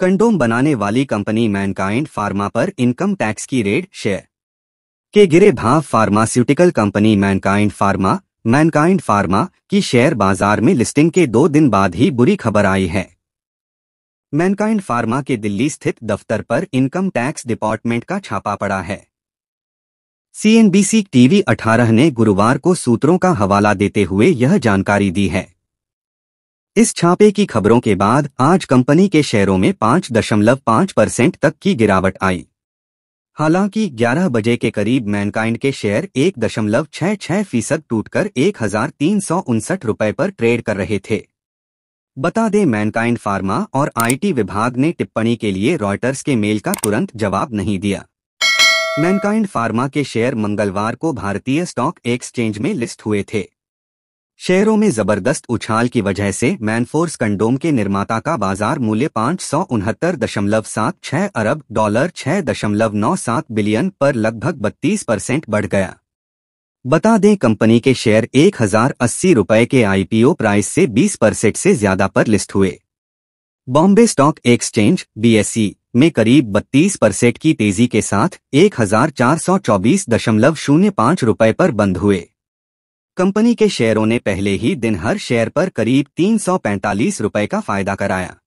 condom बनाने वाली company Mankind Pharma पर इनकम टैक्स की रेड शेयर के गिरे भाव pharmaceutical company Mankind Pharma Mankind Pharma की शेयर बाजार में लिस्टिंग के दो दिन बाद ही बुरी खबर आई है मैनकाइंड फार्मा के दिल्ली स्थित दफ्तर पर इनकम टैक्स डिपार्टमेंट का छापा पड़ा है सीएनबीसी टीवी 18 ने गुरुवार को सूत्रों का हवाला देते हुए यह जानकारी दी है इस छापे की खबरों के बाद आज कंपनी के शेयरों में 5.5 परसेंट तक की गिरावट आई हालांकि 11 बजे के करीब मैनकाइंड के शेयर एक दशमलव छह छह फीसद टूटकर एक हजार तीन सौ उनसठ रुपए पर ट्रेड कर रहे थे बता दें मैनकाइंड फार्मा और आईटी विभाग ने टिप्पणी के लिए रॉयटर्स के मेल का तुरंत जवाब नहीं दिया मैनकाइंड फार्मा के शेयर मंगलवार को भारतीय स्टॉक एक्सचेंज में लिस्ट हुए थे शेयरों में जबरदस्त उछाल की वजह से मैनफोर्स कंडोम के निर्माता का बाजार मूल्य पाँच सौ उनहत्तर दशमलव सात छह अरब डॉलर छह दशमलव नौ सात बिलियन पर लगभग बत्तीस परसेंट बढ़ गया बता दें कंपनी के शेयर एक हजार अस्सी रुपए के आईपीओ प्राइस से बीस परसेंट से ज्यादा पर लिस्ट हुए बॉम्बे स्टॉक एक्सचेंज बीएसई में करीब बत्तीस परसेंट की तेजी के साथ एक हजार चार सौ चौबीस दशमलव शून्य पाँच रुपए पर बंद हुए कंपनी के शेयरों ने पहले ही दिन हर शेयर पर करीब तीन रुपए का फायदा कराया